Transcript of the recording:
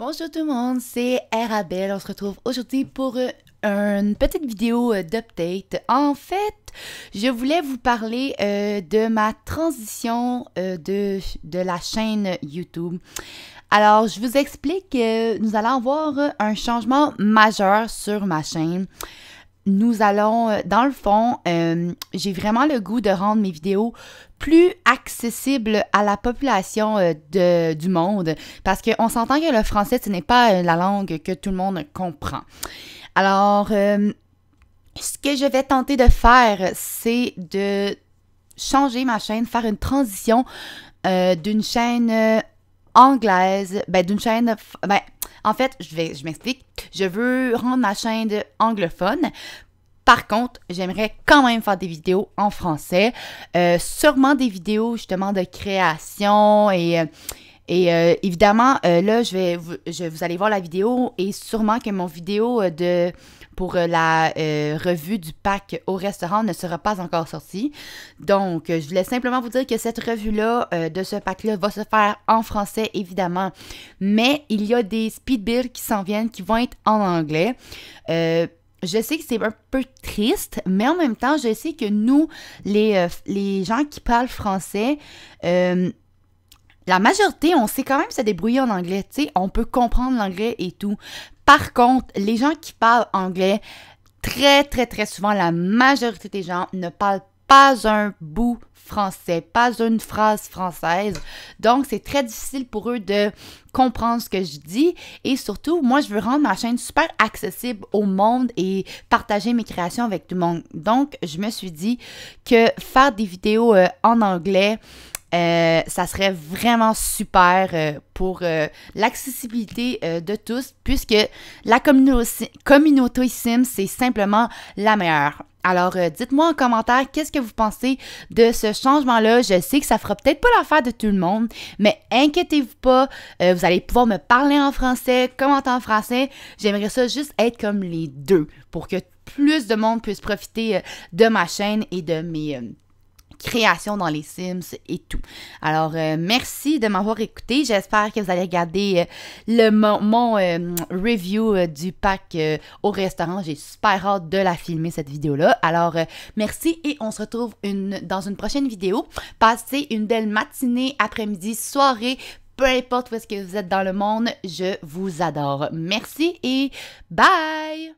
Bonjour tout le monde, c'est Arabelle. On se retrouve aujourd'hui pour euh, une petite vidéo euh, d'update. En fait, je voulais vous parler euh, de ma transition de, de la chaîne YouTube. Alors, je vous explique que nous allons avoir un changement majeur sur ma chaîne nous allons, euh, dans le fond, euh, j'ai vraiment le goût de rendre mes vidéos plus accessibles à la population euh, du monde parce qu'on s'entend que le français, ce n'est pas la langue que tout le monde comprend. Alors, ce que je vais tenter de faire, c'est de changer ma chaîne, faire une transition d'une chaîne anglaise, ben d'une chaîne, ben, en fait, je vais, je m'explique je veux rendre ma chaîne anglophone. Par contre, j'aimerais quand même faire des vidéos en français, euh, sûrement des vidéos justement de création et euh, et euh, évidemment, euh, là, je vais, vous, je, vous allez voir la vidéo et sûrement que mon vidéo euh, de pour la revue du pack au restaurant ne sera pas encore sortie. Donc, je voulais simplement vous dire que cette revue-là, de ce pack-là, va se faire en français, évidemment. Mais il y a des speed qui s'en viennent, qui vont être en anglais. Je sais que c'est un peu triste, mais en même temps, je sais que nous, les, les gens qui parlent français, euh, la majorité, on sait quand même se débrouiller en anglais, tu sais, on peut comprendre l'anglais et tout. Par contre, les gens qui parlent anglais, très, très, très souvent, la majorité des gens ne parlent pas un bout français, pas une phrase française. Donc, c'est très difficile pour eux de comprendre ce que je dis. Et surtout, moi, je veux rendre ma chaîne super accessible au monde et partager mes créations avec tout le monde. Donc, je me suis dit que faire des vidéos euh, en anglais, euh, ça serait vraiment super euh, pour euh, l'accessibilité de tous, puisque la communauté Sim, c'est simplement la meilleure. Alors, dites-moi en commentaire qu'est-ce que vous pensez de ce changement-là. Je sais que ça fera peut-être pas l'affaire de tout le monde, mais inquiétez-vous pas, vous allez pouvoir me parler en français, commenter en français. J'aimerais ça juste être comme les deux pour que plus de monde puisse profiter de ma chaîne et de mes création dans les Sims et tout. Alors, euh, merci de m'avoir écouté. J'espère que vous allez regarder euh, le, mon, euh, review du pack au restaurant. J'ai super hâte de la filmer, cette vidéo-là. Alors, merci et on se retrouve dans une prochaine vidéo. Passez une belle matinée, après-midi, soirée peu importe où est-ce que vous êtes dans le monde, je vous adore. Merci et bye!